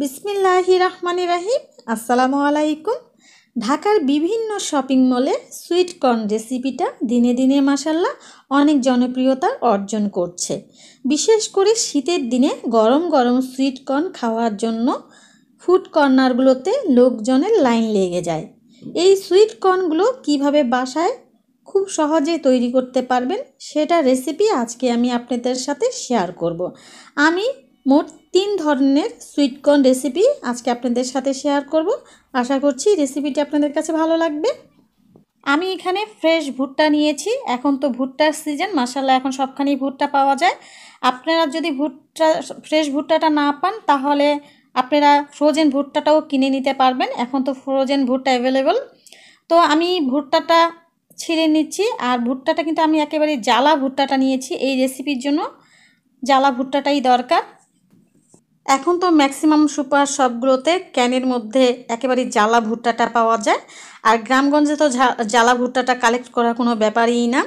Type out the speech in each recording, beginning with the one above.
বিসমিল্লাহি রহমানি রাহিম আসসালামু আলাইকুম ঢাকার বিভিন্ন শপিং মলে সুইট কর্ন রেসিপিটা দিনে দিনে মাসাল্লাহ অনেক জনপ্রিয়তা অর্জন করছে বিশেষ করে শীতের দিনে গরম গরম সুইট কর্ন খাওয়ার জন্য ফুড কর্নারগুলোতে লোকজনের লাইন লেগে যায় এই সুইট কর্নগুলো কিভাবে বাসায় খুব সহজে তৈরি করতে পারবেন সেটা রেসিপি আজকে আমি আপনাদের সাথে শেয়ার করব আমি মোট তিন ধরনের সুইটকর্ন রেসিপি আজকে আপনাদের সাথে শেয়ার করব আশা করছি রেসিপিটি আপনাদের কাছে ভালো লাগবে আমি এখানে ফ্রেশ ভুট্টা নিয়েছি এখন তো ভুট্টার সিজন মাসাল্লাহ এখন সবখানেই ভুট্টা পাওয়া যায় আপনারা যদি ভুট্টা ফ্রেশ ভুট্টাটা না পান তাহলে আপনারা ফ্রোজেন ভুট্টাটাও কিনে নিতে পারবেন এখন তো ফ্রোজেন ভুট্টা অ্যাভেলেবল তো আমি ভুট্টাটা ছিঁড়ে নিচ্ছি আর ভুট্টাটা কিন্তু আমি একেবারে জ্বালা ভুট্টাটা নিয়েছি এই রেসিপির জন্য জ্বালা ভুট্টাটাই দরকার এখন তো ম্যাক্সিমাম সুপার সবগুলোতে ক্যানের মধ্যে একেবারে জ্বালা ভুট্টাটা পাওয়া যায় আর গ্রামগঞ্জে তো জ্বালা ভুট্টাটা কালেক্ট করা কোনো ব্যাপারই না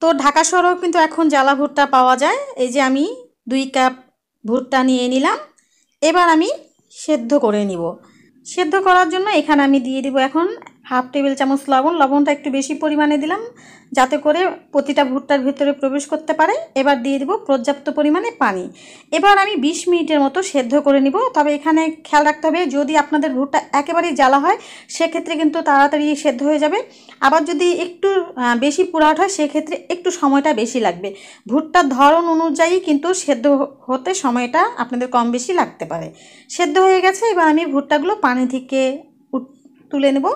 তো ঢাকা শহরেও কিন্তু এখন জ্বালা ভুট্টা পাওয়া যায় এই যে আমি দুই কাপ ভুট্টা নিয়ে নিলাম এবার আমি সেদ্ধ করে নিব সেদ্ধ করার জন্য এখানে আমি দিয়ে দিব এখন হাফ টেবিল চামচ লবণ লবণটা একটু বেশি পরিমাণে দিলাম যাতে করে প্রতিটা ভুট্টার ভিতরে প্রবেশ করতে পারে এবার দিয়ে দেবো পর্যাপ্ত পরিমাণে পানি এবার আমি ২০ মিনিটের মতো সেদ্ধ করে নিব তবে এখানে খেয়াল রাখতে হবে যদি আপনাদের ভুট্টা একেবারেই জ্বালা হয় সেক্ষেত্রে কিন্তু তাড়াতাড়ি সেদ্ধ হয়ে যাবে আবার যদি একটু বেশি পুরাট হয় সেক্ষেত্রে একটু সময়টা বেশি লাগবে ভুট্টার ধরন অনুযায়ী কিন্তু সেদ্ধ হতে সময়টা আপনাদের কম বেশি লাগতে পারে সেদ্ধ হয়ে গেছে এবার আমি ভুট্টাগুলো পানি থেকে তুলে নেবো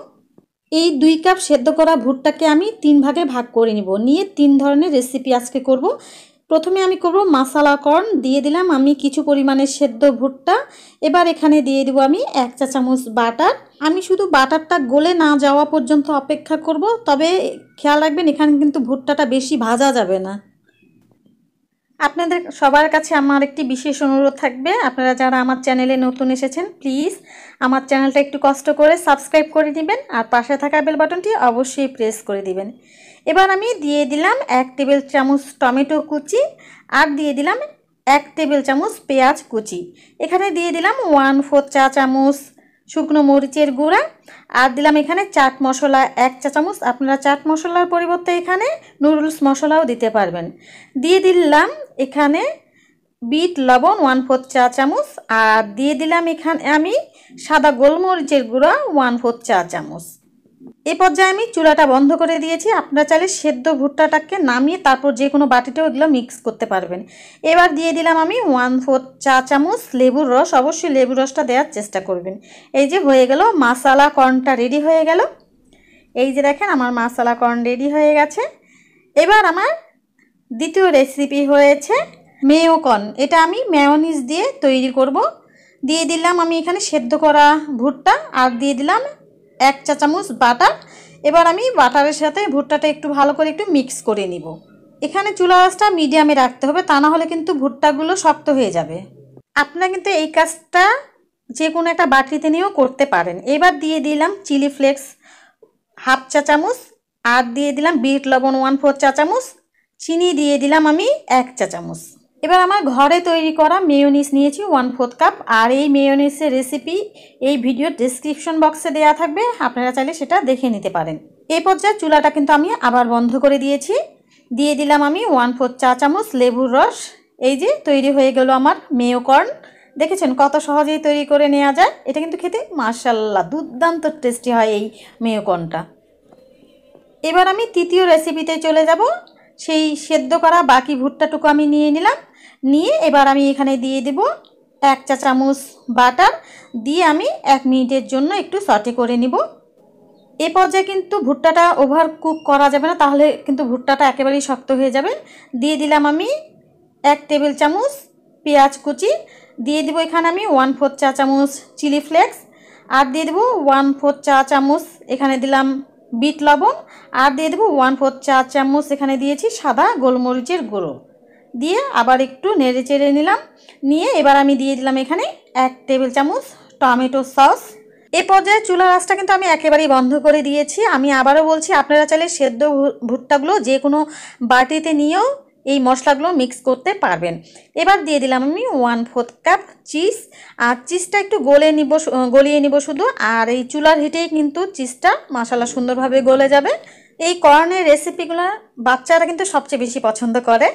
এই দুই কাপ সেদ্ধ করা ভুট্টাকে আমি তিন ভাগে ভাগ করে নিব নিয়ে তিন ধরনের রেসিপি আজকে করব প্রথমে আমি করব মাসালা কর্ন দিয়ে দিলাম আমি কিছু পরিমাণে সেদ্ধ ভুট্টা এবার এখানে দিয়ে দেবো আমি এক চা চামচ বাটার আমি শুধু বাটারটা গলে না যাওয়া পর্যন্ত অপেক্ষা করব তবে খেয়াল রাখবেন এখানে কিন্তু ভুট্টাটা বেশি ভাজা যাবে না আপনাদের সবার কাছে আমার একটি বিশেষ অনুরোধ থাকবে আপনারা যারা আমার চ্যানেলে নতুন এসেছেন প্লিজ আমার চ্যানেলটা একটু কষ্ট করে সাবস্ক্রাইব করে দিবেন আর পাশে থাকা বেল বাটনটি অবশ্যই প্রেস করে দিবেন এবার আমি দিয়ে দিলাম এক টেবিল চামচ টমেটো কুচি আর দিয়ে দিলাম এক টেবিল চামচ পেঁয়াজ কুচি এখানে দিয়ে দিলাম ওয়ান ফোর চা চামচ শুকনো মরিচের গুঁড়া আর দিলাম এখানে চাট মশলা এক চা চামচ আপনারা চাট মশলার পরিবর্তে এখানে নুডলস মশলাও দিতে পারবেন দিয়ে দিলাম এখানে বিট লবণ ওয়ান ফোর্থ চা চামচ আর দিয়ে দিলাম এখানে আমি সাদা গোলমরিচের গুঁড়া ওয়ান ফোর্থ চা চামচ এ পর্যায়ে আমি চুলাটা বন্ধ করে দিয়েছি আপনারা চাইলে সেদ্ধ ভুট্টাটাকে নামিয়ে তারপর যে কোনো বাটিতেও এগুলো মিক্স করতে পারবেন এবার দিয়ে দিলাম আমি ওয়ান ফোর্থ চা চামচ লেবুর রস অবশ্যই লেবুর রসটা দেওয়ার চেষ্টা করবেন এই যে হয়ে গেল মাসালা কর্নটা রেডি হয়ে গেল এই যে দেখেন আমার মাসালা কর্ন রেডি হয়ে গেছে এবার আমার দ্বিতীয় রেসিপি হয়েছে মেয়োকর্ন এটা আমি মেয়োনিজ দিয়ে তৈরি করব দিয়ে দিলাম আমি এখানে সেদ্ধ করা ভুট্টা আর দিয়ে দিলাম এক চা চামচ বাটার এবার আমি বাটারের সাথে ভুট্টাটা একটু ভালো করে একটু মিক্স করে নিব এখানে চুলা আঁচটা মিডিয়ামে রাখতে হবে তা না হলে কিন্তু ভুট্টাগুলো শক্ত হয়ে যাবে আপনারা কিন্তু এই কাজটা যে কোনো একটা বাটিতে নিয়েও করতে পারেন এবার দিয়ে দিলাম চিলি ফ্লেক্স হাফ চা চামচ আর দিয়ে দিলাম বিট লবণ ওয়ান ফোর চা চামচ চিনি দিয়ে দিলাম আমি এক চা চামচ এবার আমার ঘরে তৈরি করা মেয়োনিস নিয়েছি ওয়ান ফোর্থ কাপ আর এই মেয়োনিসের রেসিপি এই ভিডিওর ডিসক্রিপশন বক্সে দেয়া থাকবে আপনারা চাইলে সেটা দেখে নিতে পারেন এই পর্যায়ে চুলাটা কিন্তু আমি আবার বন্ধ করে দিয়েছি দিয়ে দিলাম আমি ওয়ান ফোর্থ চা চামচ লেবুর রস এই যে তৈরি হয়ে গেল আমার মেয়োকর্ন দেখেছেন কত সহজেই তৈরি করে নেওয়া যায় এটা কিন্তু খেতে মার্শাল্লাহ দুর্দান্ত টেস্টি হয় এই মেয়োকর্নটা এবার আমি তৃতীয় রেসিপিতে চলে যাব সেই সেদ্ধ করা বাকি ভুট্টাটুকু আমি নিয়ে নিলাম নিয়ে এবার আমি এখানে দিয়ে দেব এক চা চামচ বাটার দিয়ে আমি এক মিনিটের জন্য একটু সটে করে নিব এ পর্যায়ে কিন্তু ভুট্টাটা ওভার কুক করা যাবে না তাহলে কিন্তু ভুট্টাটা একেবারেই শক্ত হয়ে যাবে দিয়ে দিলাম আমি এক টেবিল চামচ পেঁয়াজ কুচি দিয়ে দেবো এখানে আমি ওয়ান ফোর চা চামচ চিলি ফ্লেক্স আর দিয়ে দেবো ওয়ান ফোর চা চামচ এখানে দিলাম বিট লবণ আর দিয়ে দেবো ওয়ান ফোর চা চামচ এখানে দিয়েছি সাদা গোলমরিচের গুঁড়ো দিয়ে আবার একটু নেড়ে চেড়ে নিলাম নিয়ে এবার আমি দিয়ে দিলাম এখানে এক টেবিল চামচ টমেটো সস এ পর্যায়ে চুলা রাসটা কিন্তু আমি একেবারেই বন্ধ করে দিয়েছি আমি আবারও বলছি আপনারা চাইলে সেদ্ধ ভুট্টাগুলো যে কোনো বাটিতে নিয়েও এই মশলাগুলো মিক্স করতে পারবেন এবার দিয়ে দিলাম আমি ওয়ান ফোর্থ কাপ চিজ আর চিজটা একটু গলে নিব গলিয়ে নিব শুধু আর এই চুলার হিটেই কিন্তু চিজটা মশলা সুন্দরভাবে গলে যাবে এই কর্নের রেসিপিগুলো বাচ্চারা কিন্তু সবচেয়ে বেশি পছন্দ করে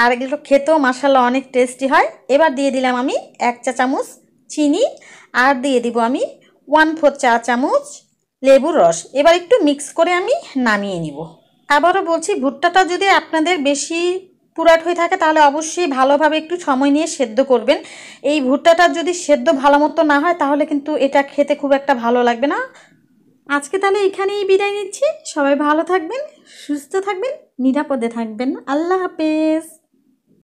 আর এগুলো খেতেও মশলা অনেক টেস্টি হয় এবার দিয়ে দিলাম আমি এক চা চামচ চিনি আর দিয়ে দিব আমি ওয়ান ফোর চা চামচ লেবুর রস এবার একটু মিক্স করে আমি নামিয়ে নিব আবারও বলছি ভুট্টাটা যদি আপনাদের বেশি পুরাট হয়ে থাকে তাহলে অবশ্যই ভালোভাবে একটু সময় নিয়ে সেদ্ধ করবেন এই ভুট্টাটা যদি সেদ্ধ ভালো মতো না হয় তাহলে কিন্তু এটা খেতে খুব একটা ভালো লাগবে না আজকে তাহলে এখানেই বিদায় নিচ্ছি সবাই ভালো থাকবেন সুস্থ থাকবেন নিরাপদে থাকবেন আল্লাহ হাফেজ